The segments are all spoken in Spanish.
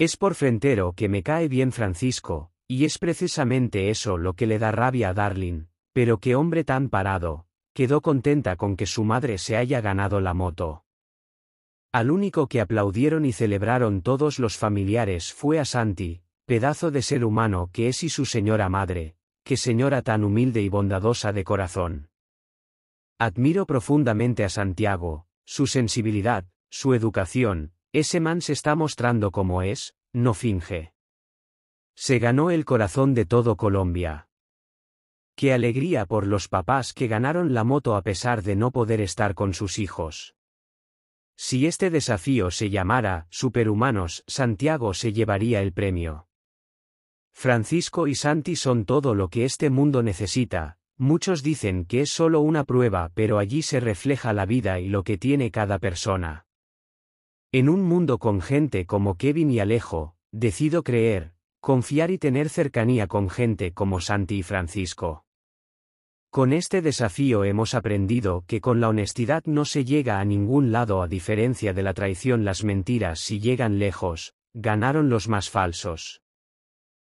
Es por frentero que me cae bien Francisco, y es precisamente eso lo que le da rabia a Darling, pero qué hombre tan parado, quedó contenta con que su madre se haya ganado la moto. Al único que aplaudieron y celebraron todos los familiares fue a Santi, pedazo de ser humano que es y su señora madre, qué señora tan humilde y bondadosa de corazón. Admiro profundamente a Santiago, su sensibilidad, su educación, ese man se está mostrando como es, no finge. Se ganó el corazón de todo Colombia. Qué alegría por los papás que ganaron la moto a pesar de no poder estar con sus hijos. Si este desafío se llamara Superhumanos, Santiago se llevaría el premio. Francisco y Santi son todo lo que este mundo necesita, muchos dicen que es solo una prueba, pero allí se refleja la vida y lo que tiene cada persona. En un mundo con gente como Kevin y Alejo, decido creer, confiar y tener cercanía con gente como Santi y Francisco. Con este desafío hemos aprendido que con la honestidad no se llega a ningún lado a diferencia de la traición las mentiras si llegan lejos, ganaron los más falsos.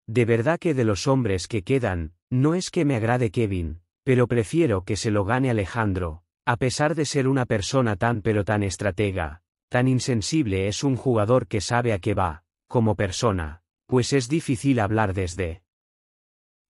De verdad que de los hombres que quedan, no es que me agrade Kevin, pero prefiero que se lo gane Alejandro, a pesar de ser una persona tan pero tan estratega, Tan insensible es un jugador que sabe a qué va, como persona, pues es difícil hablar desde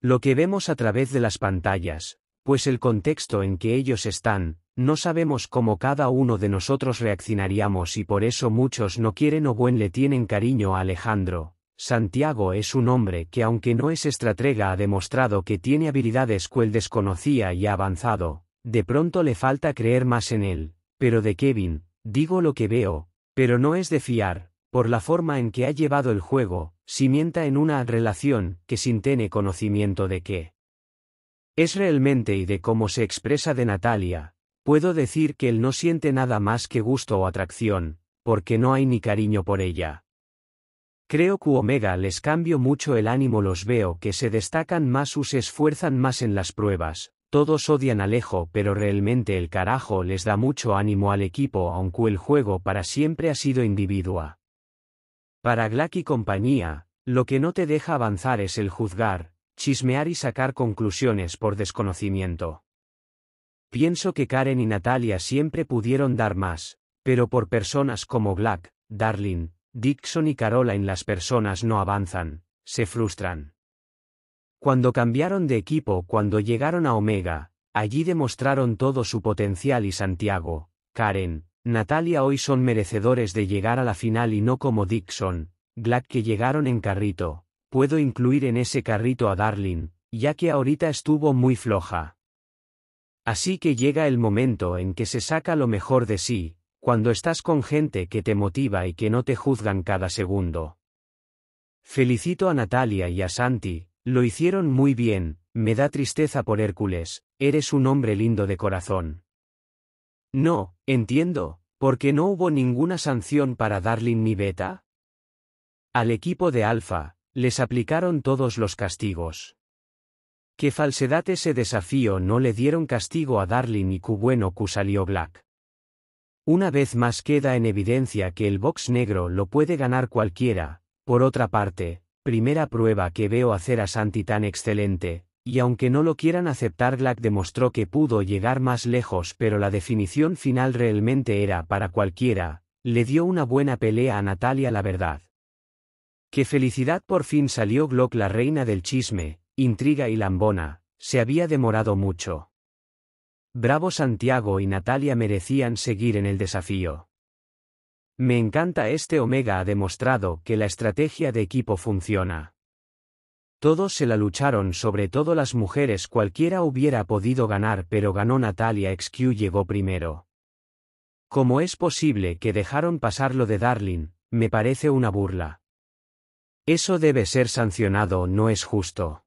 lo que vemos a través de las pantallas, pues el contexto en que ellos están, no sabemos cómo cada uno de nosotros reaccionaríamos y por eso muchos no quieren o buen le tienen cariño a Alejandro. Santiago es un hombre que aunque no es estratega ha demostrado que tiene habilidades que él desconocía y ha avanzado, de pronto le falta creer más en él, pero de Kevin, Digo lo que veo, pero no es de fiar, por la forma en que ha llevado el juego, si mienta en una relación que sin tiene conocimiento de qué. Es realmente y de cómo se expresa de Natalia, puedo decir que él no siente nada más que gusto o atracción, porque no hay ni cariño por ella. Creo que Omega les cambio mucho el ánimo los veo que se destacan más se esfuerzan más en las pruebas, todos odian a Alejo pero realmente el carajo les da mucho ánimo al equipo aunque el juego para siempre ha sido individua. Para Glack y compañía, lo que no te deja avanzar es el juzgar, chismear y sacar conclusiones por desconocimiento. Pienso que Karen y Natalia siempre pudieron dar más, pero por personas como Black, Darling, Dixon y en las personas no avanzan, se frustran. Cuando cambiaron de equipo cuando llegaron a Omega, allí demostraron todo su potencial y Santiago, Karen, Natalia hoy son merecedores de llegar a la final y no como Dixon, Glad que llegaron en carrito. Puedo incluir en ese carrito a Darling, ya que ahorita estuvo muy floja. Así que llega el momento en que se saca lo mejor de sí, cuando estás con gente que te motiva y que no te juzgan cada segundo. Felicito a Natalia y a Santi, lo hicieron muy bien, me da tristeza por Hércules, eres un hombre lindo de corazón. No, entiendo, porque no hubo ninguna sanción para Darling ni Beta. Al equipo de Alfa, les aplicaron todos los castigos. ¿Qué falsedad ese desafío no le dieron castigo a Darling y Q bueno Q salió Black. Una vez más queda en evidencia que el box negro lo puede ganar cualquiera, por otra parte, Primera prueba que veo hacer a Santi tan excelente, y aunque no lo quieran aceptar Glack demostró que pudo llegar más lejos pero la definición final realmente era para cualquiera, le dio una buena pelea a Natalia la verdad. Qué felicidad por fin salió Glock la reina del chisme, intriga y lambona, se había demorado mucho. Bravo Santiago y Natalia merecían seguir en el desafío. Me encanta este Omega ha demostrado que la estrategia de equipo funciona. Todos se la lucharon sobre todo las mujeres cualquiera hubiera podido ganar pero ganó Natalia XQ llegó primero. ¿Cómo es posible que dejaron pasar lo de Darling? Me parece una burla. Eso debe ser sancionado, no es justo.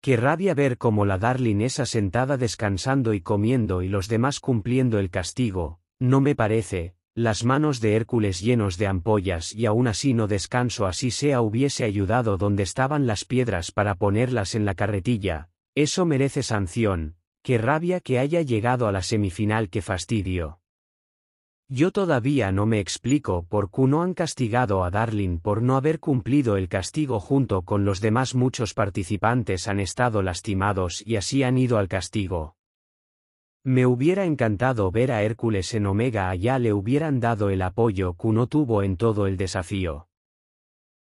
Qué rabia ver cómo la Darling es asentada descansando y comiendo y los demás cumpliendo el castigo, no me parece, las manos de Hércules llenos de ampollas y aún así no descanso así sea hubiese ayudado donde estaban las piedras para ponerlas en la carretilla, eso merece sanción, qué rabia que haya llegado a la semifinal que fastidio. Yo todavía no me explico por qué no han castigado a Darling por no haber cumplido el castigo junto con los demás muchos participantes han estado lastimados y así han ido al castigo. Me hubiera encantado ver a Hércules en Omega allá le hubieran dado el apoyo que no tuvo en todo el desafío.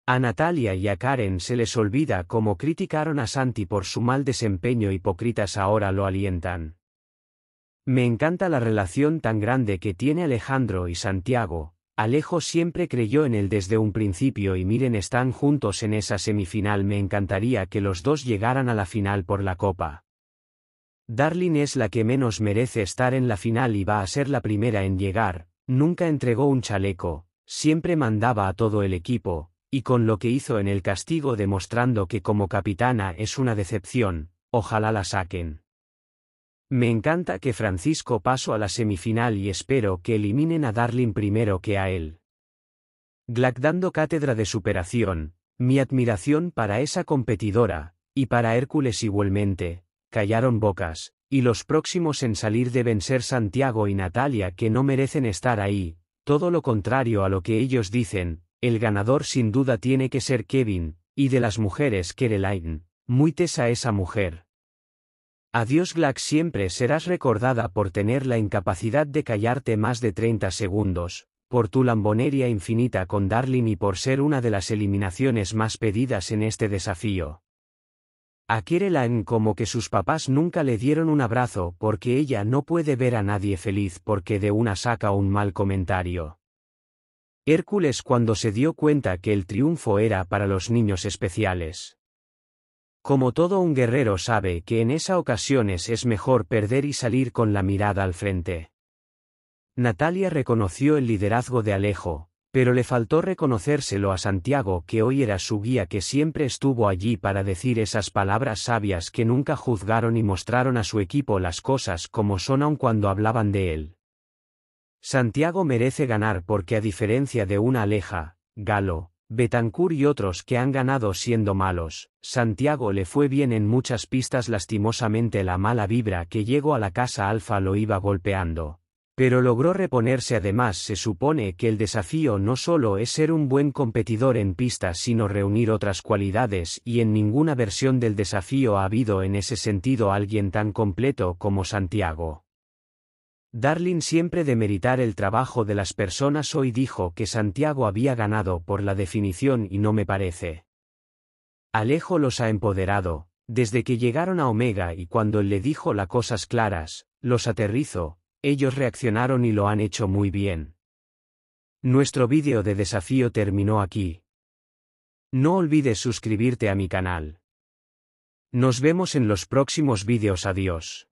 A Natalia y a Karen se les olvida cómo criticaron a Santi por su mal desempeño hipócritas ahora lo alientan. Me encanta la relación tan grande que tiene Alejandro y Santiago, Alejo siempre creyó en él desde un principio y miren están juntos en esa semifinal me encantaría que los dos llegaran a la final por la copa. Darling es la que menos merece estar en la final y va a ser la primera en llegar, nunca entregó un chaleco, siempre mandaba a todo el equipo, y con lo que hizo en el castigo demostrando que como capitana es una decepción, ojalá la saquen. Me encanta que Francisco paso a la semifinal y espero que eliminen a Darling primero que a él. Glack dando cátedra de superación, mi admiración para esa competidora, y para Hércules igualmente, callaron bocas, y los próximos en salir deben ser Santiago y Natalia que no merecen estar ahí, todo lo contrario a lo que ellos dicen, el ganador sin duda tiene que ser Kevin, y de las mujeres Kerelaine, muy tesa esa mujer. Adiós Glack siempre serás recordada por tener la incapacidad de callarte más de 30 segundos, por tu lambonería infinita con Darling y por ser una de las eliminaciones más pedidas en este desafío. A en como que sus papás nunca le dieron un abrazo porque ella no puede ver a nadie feliz porque de una saca un mal comentario. Hércules cuando se dio cuenta que el triunfo era para los niños especiales. Como todo un guerrero sabe que en esas ocasiones es mejor perder y salir con la mirada al frente. Natalia reconoció el liderazgo de Alejo, pero le faltó reconocérselo a Santiago que hoy era su guía que siempre estuvo allí para decir esas palabras sabias que nunca juzgaron y mostraron a su equipo las cosas como son aun cuando hablaban de él. Santiago merece ganar porque a diferencia de una Aleja, Galo, Betancourt y otros que han ganado siendo malos, Santiago le fue bien en muchas pistas lastimosamente la mala vibra que llegó a la casa alfa lo iba golpeando, pero logró reponerse además se supone que el desafío no solo es ser un buen competidor en pista sino reunir otras cualidades y en ninguna versión del desafío ha habido en ese sentido alguien tan completo como Santiago. Darling siempre de meritar el trabajo de las personas hoy dijo que Santiago había ganado por la definición y no me parece. Alejo los ha empoderado, desde que llegaron a Omega y cuando él le dijo las cosas claras, los aterrizó, ellos reaccionaron y lo han hecho muy bien. Nuestro vídeo de desafío terminó aquí. No olvides suscribirte a mi canal. Nos vemos en los próximos vídeos. Adiós.